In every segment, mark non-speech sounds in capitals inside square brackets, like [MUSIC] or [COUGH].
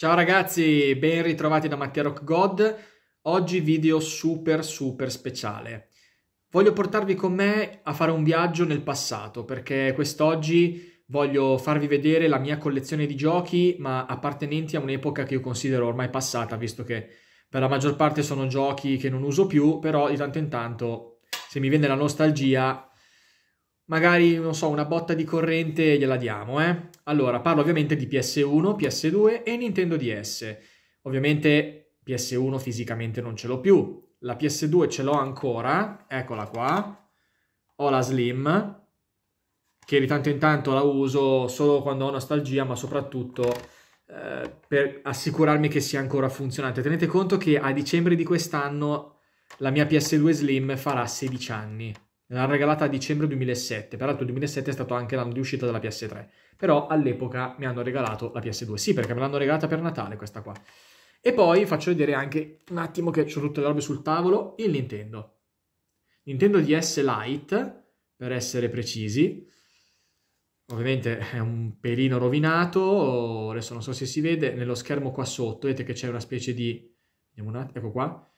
Ciao ragazzi, ben ritrovati da Mattia Rock God. Oggi video super super speciale. Voglio portarvi con me a fare un viaggio nel passato perché quest'oggi voglio farvi vedere la mia collezione di giochi ma appartenenti a un'epoca che io considero ormai passata visto che per la maggior parte sono giochi che non uso più però di tanto in tanto se mi viene la nostalgia magari, non so, una botta di corrente gliela diamo, eh? Allora, parlo ovviamente di PS1, PS2 e Nintendo DS. Ovviamente PS1 fisicamente non ce l'ho più, la PS2 ce l'ho ancora, eccola qua, ho la Slim, che di tanto in tanto la uso solo quando ho nostalgia, ma soprattutto eh, per assicurarmi che sia ancora funzionante. Tenete conto che a dicembre di quest'anno la mia PS2 Slim farà 16 anni l'ha regalata a dicembre 2007, peraltro il 2007 è stato anche l'anno di uscita della PS3, però all'epoca mi hanno regalato la PS2, sì perché me l'hanno regalata per Natale questa qua. E poi faccio vedere anche un attimo che ho tutte le robe sul tavolo, il Nintendo. Nintendo DS Lite, per essere precisi, ovviamente è un pelino rovinato, adesso non so se si vede, nello schermo qua sotto vedete che c'è una specie di... Ecco qua,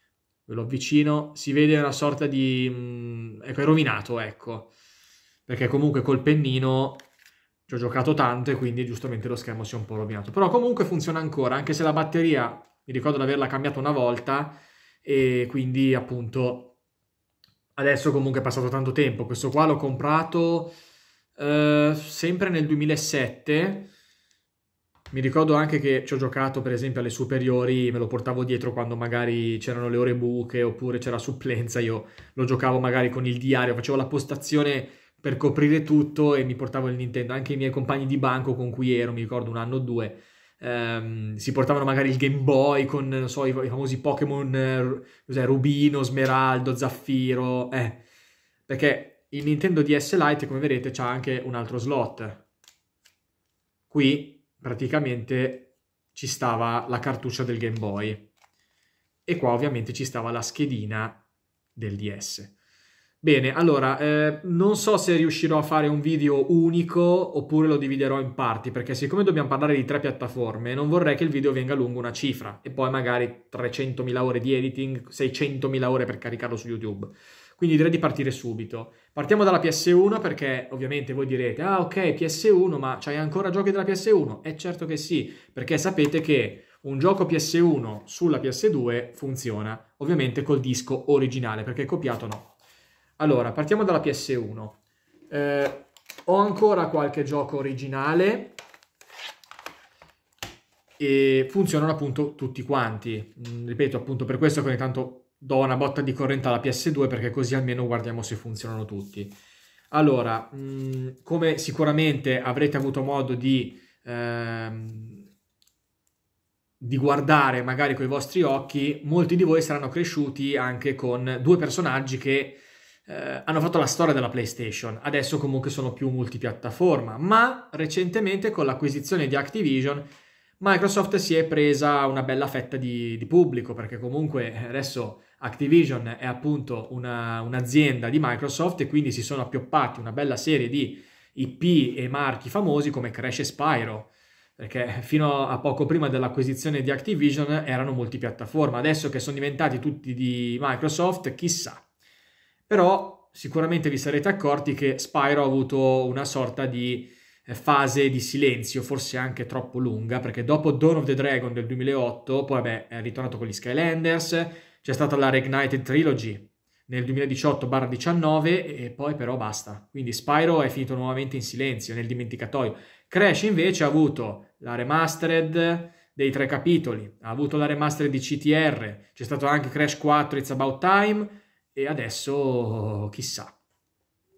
ve lo avvicino, si vede una sorta di... Mm, ecco, è rovinato, ecco, perché comunque col pennino ci ho giocato tanto e quindi giustamente lo schermo si è un po' rovinato. Però comunque funziona ancora, anche se la batteria, mi ricordo di averla cambiata una volta e quindi appunto adesso comunque è passato tanto tempo. Questo qua l'ho comprato eh, sempre nel 2007 mi ricordo anche che ci ho giocato per esempio alle superiori, me lo portavo dietro quando magari c'erano le ore buche oppure c'era supplenza, io lo giocavo magari con il diario, facevo la postazione per coprire tutto e mi portavo il Nintendo, anche i miei compagni di banco con cui ero, mi ricordo un anno o due, ehm, si portavano magari il Game Boy con, non so, i, famosi Pokémon, eh, Rubino, Smeraldo, Zaffiro, eh, perché il Nintendo DS Lite come vedete c'ha anche un altro slot, qui praticamente ci stava la cartuccia del Game Boy e qua ovviamente ci stava la schedina del DS. Bene, allora, eh, non so se riuscirò a fare un video unico oppure lo dividerò in parti, perché siccome dobbiamo parlare di tre piattaforme, non vorrei che il video venga lungo una cifra e poi magari 300.000 ore di editing, 600.000 ore per caricarlo su YouTube. Quindi direi di partire subito. Partiamo dalla PS1 perché ovviamente voi direte, ah ok, PS1, ma c'hai ancora giochi della PS1? E eh, certo che sì, perché sapete che un gioco PS1 sulla PS2 funziona, ovviamente col disco originale, perché copiato no. Allora, partiamo dalla PS1. Eh, ho ancora qualche gioco originale e funzionano appunto tutti quanti. Mm, ripeto, appunto per questo che ogni tanto do una botta di corrente alla PS2 perché così almeno guardiamo se funzionano tutti. Allora, mh, mm, come sicuramente avrete avuto modo di, ehm, di guardare magari con i vostri occhi, molti di voi saranno cresciuti anche con due personaggi che eh, hanno fatto la storia della PlayStation. Adesso comunque sono più multipiattaforma, ma recentemente con l'acquisizione di Activision Microsoft si è presa una bella fetta di, di pubblico perché comunque adesso Activision è appunto una, un'azienda di Microsoft e quindi si sono appioppati una bella serie di IP e marchi famosi come Crash e Spyro, perché fino a poco prima dell'acquisizione di Activision erano multipiattaforma, adesso che sono diventati tutti di Microsoft, chissà. Però sicuramente vi sarete accorti che Spyro ha avuto una sorta di eh, fase di silenzio, forse anche troppo lunga, perché dopo Dawn of the Dragon del 2008, poi vabbè, è ritornato con gli Skylanders, c'è stata la Reignited Trilogy nel 2018-19 e poi però basta. Quindi Spyro è finito nuovamente in silenzio, nel dimenticatoio. Crash invece ha avuto la remastered dei tre capitoli, ha avuto la remastered di CTR, c'è stato anche Crash 4 It's About Time e adesso chissà.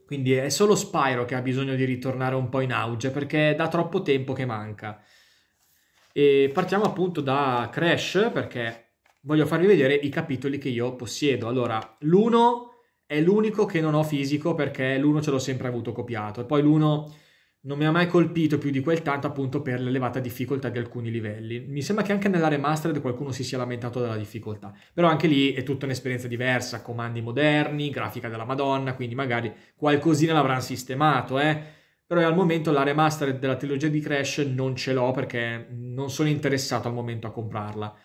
Quindi è solo Spyro che ha bisogno di ritornare un po' in auge perché è da troppo tempo che manca. E partiamo appunto da Crash perché voglio farvi vedere i capitoli che io possiedo. Allora, l'1 è l'unico che non ho fisico perché l'1 ce l'ho sempre avuto copiato e poi l'1 non mi ha mai colpito più di quel tanto appunto per l'elevata difficoltà di alcuni livelli. Mi sembra che anche nella remastered qualcuno si sia lamentato della difficoltà, però anche lì è tutta un'esperienza diversa, comandi moderni, grafica della Madonna, quindi magari qualcosina l'avranno sistemato, eh. Però al momento la remastered della trilogia di Crash non ce l'ho perché non sono interessato al momento a comprarla.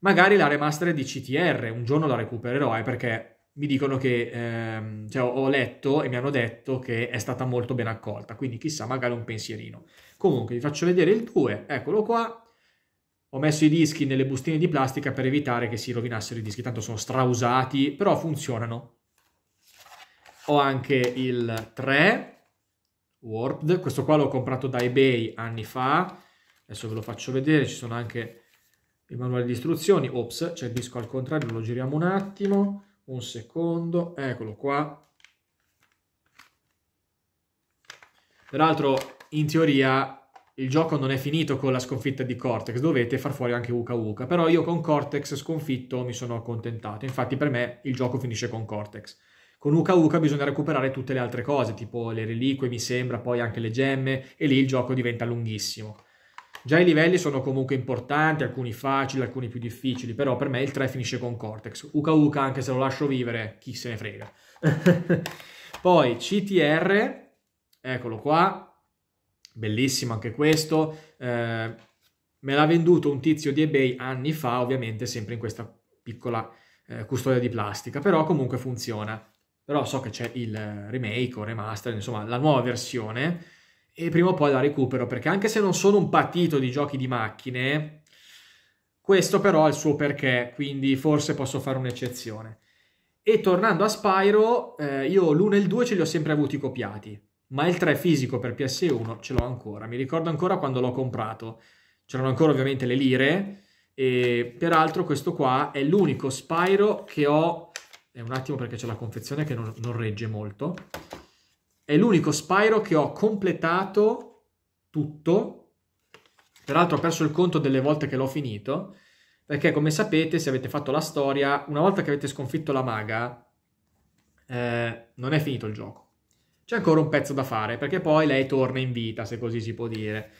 Magari la remastered di CTR, un giorno la recupererò, eh, perché mi dicono che, ehm, cioè, ho letto e mi hanno detto che è stata molto ben accolta, quindi chissà, magari un pensierino. Comunque, vi faccio vedere il 2, eccolo qua. Ho messo i dischi nelle bustine di plastica per evitare che si rovinassero i dischi, tanto sono strausati, però funzionano. Ho anche il 3 Warped, questo qua l'ho comprato da eBay anni fa, adesso ve lo faccio vedere, ci sono anche il manuale di istruzioni, ops, c'è il disco al contrario, lo giriamo un attimo, un secondo, eccolo qua. Peraltro, in teoria, il gioco non è finito con la sconfitta di Cortex, dovete far fuori anche Uka Uka, però io con Cortex sconfitto mi sono accontentato, infatti per me il gioco finisce con Cortex. Con Uka Uka bisogna recuperare tutte le altre cose, tipo le reliquie mi sembra, poi anche le gemme, e lì il gioco diventa lunghissimo. Già i livelli sono comunque importanti, alcuni facili, alcuni più difficili, però per me il 3 finisce con Cortex. Uka Uka, anche se lo lascio vivere, chi se ne frega. [LAUGHS] Poi CTR, eccolo qua, bellissimo anche questo. Eh, me l'ha venduto un tizio di eBay anni fa, ovviamente sempre in questa piccola eh, custodia di plastica, però comunque funziona. Però so che c'è il remake o remaster, insomma la nuova versione e prima o poi la recupero, perché anche se non sono un patito di giochi di macchine, questo però ha il suo perché, quindi forse posso fare un'eccezione. E tornando a Spyro, eh, io l'1 e il 2 ce li ho sempre avuti copiati, ma il 3 fisico per PS1 ce l'ho ancora. Mi ricordo ancora quando l'ho comprato. C'erano ancora ovviamente le lire, e peraltro questo qua è l'unico Spyro che ho... È un attimo perché c'è la confezione che non, non regge molto è l'unico Spyro che ho completato tutto. Peraltro ho perso il conto delle volte che l'ho finito, perché come sapete, se avete fatto la storia, una volta che avete sconfitto la maga, eh, non è finito il gioco. C'è ancora un pezzo da fare, perché poi lei torna in vita, se così si può dire.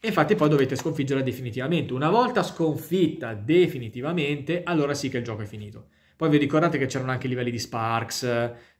E infatti poi dovete sconfiggerla definitivamente. Una volta sconfitta definitivamente, allora sì che il gioco è finito. Poi vi ricordate che c'erano anche i livelli di Sparks,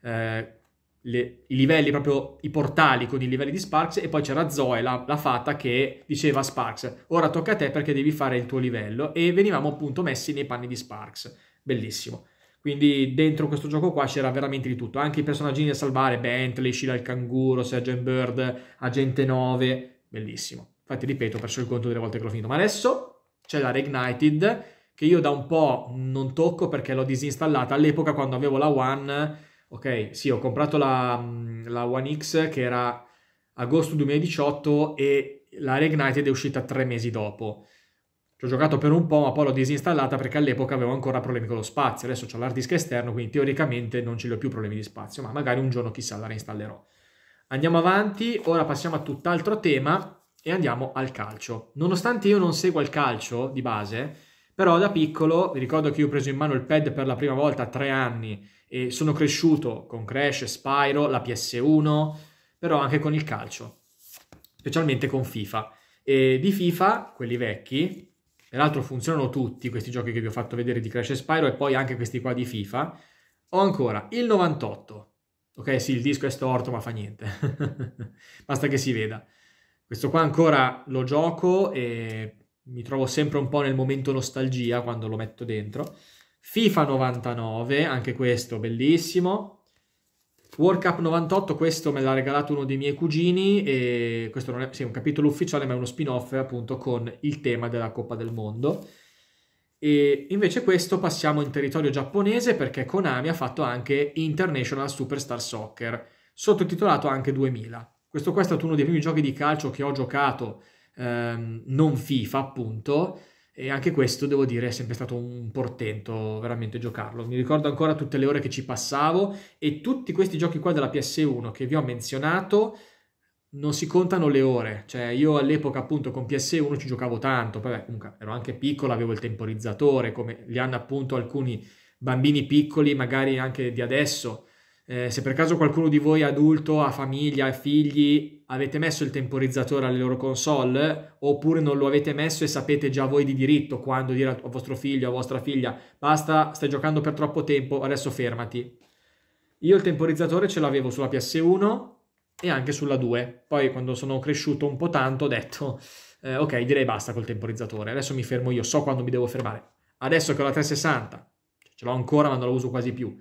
eh, le, i livelli, proprio i portali con i livelli di Sparks e poi c'era Zoe, la, la fata, che diceva a Sparks, ora tocca a te perché devi fare il tuo livello e venivamo appunto messi nei panni di Sparks. Bellissimo. Quindi dentro questo gioco qua c'era veramente di tutto, anche i personaggi da salvare, Bentley, Sheila il canguro, Sergeant Bird, Agente 9, bellissimo. Infatti ripeto, ho perso il conto delle volte che l'ho finito, ma adesso c'è la Reignited che io da un po' non tocco perché l'ho disinstallata all'epoca quando avevo la One ok, sì, ho comprato la, mm, la One X che era agosto 2018 e la Reignited è uscita tre mesi dopo. Ci ho giocato per un po', ma poi l'ho disinstallata perché all'epoca avevo ancora problemi con lo spazio. Adesso ho l'hard disk esterno, quindi teoricamente non ce li ho più problemi di spazio, ma magari un giorno chissà la reinstallerò. Andiamo avanti, ora passiamo a tutt'altro tema e andiamo al calcio. Nonostante io non segua il calcio di base, però da piccolo, vi ricordo che io ho preso in mano il pad per la prima volta a tre anni e sono cresciuto con Crash, Spyro, la PS1, però anche con il calcio, specialmente con FIFA. E di FIFA, quelli vecchi, peraltro funzionano tutti questi giochi che vi ho fatto vedere di Crash e Spyro e poi anche questi qua di FIFA, ho ancora il 98. Ok, sì, il disco è storto, ma fa niente. [LAUGHS] Basta che si veda. Questo qua ancora lo gioco e mi trovo sempre un po' nel momento nostalgia quando lo metto dentro. FIFA 99, anche questo bellissimo. World Cup 98, questo me l'ha regalato uno dei miei cugini e questo non è sì, un capitolo ufficiale ma è uno spin-off appunto con il tema della Coppa del Mondo. E invece questo passiamo in territorio giapponese perché Konami ha fatto anche International Superstar Soccer, sottotitolato anche 2000. Questo qua è stato uno dei primi giochi di calcio che ho giocato, ehm, non FIFA appunto, e anche questo devo dire è sempre stato un portento veramente giocarlo. Mi ricordo ancora tutte le ore che ci passavo e tutti questi giochi qua della PS1 che vi ho menzionato non si contano le ore, cioè io all'epoca appunto con PS1 ci giocavo tanto, poi comunque ero anche piccolo, avevo il temporizzatore come li hanno appunto alcuni bambini piccoli magari anche di adesso. Eh, se per caso qualcuno di voi è adulto, ha famiglia, ha figli, avete messo il temporizzatore alle loro console oppure non lo avete messo e sapete già voi di diritto quando dire a vostro figlio o a vostra figlia basta, stai giocando per troppo tempo, adesso fermati. Io il temporizzatore ce l'avevo sulla PS1 e anche sulla 2. Poi quando sono cresciuto un po' tanto ho detto eh, ok, direi basta col temporizzatore, adesso mi fermo io, so quando mi devo fermare. Adesso che ho la 360, ce l'ho ancora ma non la uso quasi più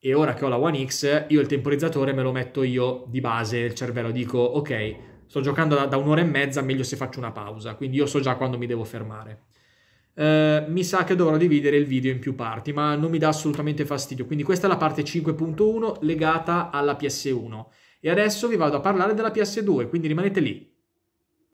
e ora che ho la One X io il temporizzatore me lo metto io di base nel cervello, dico ok, sto giocando da, da, un'ora e mezza, meglio se faccio una pausa, quindi io so già quando mi devo fermare. Eh, mi sa che dovrò dividere il video in più parti, ma non mi dà assolutamente fastidio. Quindi questa è la parte 5.1 legata alla PS1. E adesso vi vado a parlare della PS2, quindi rimanete lì.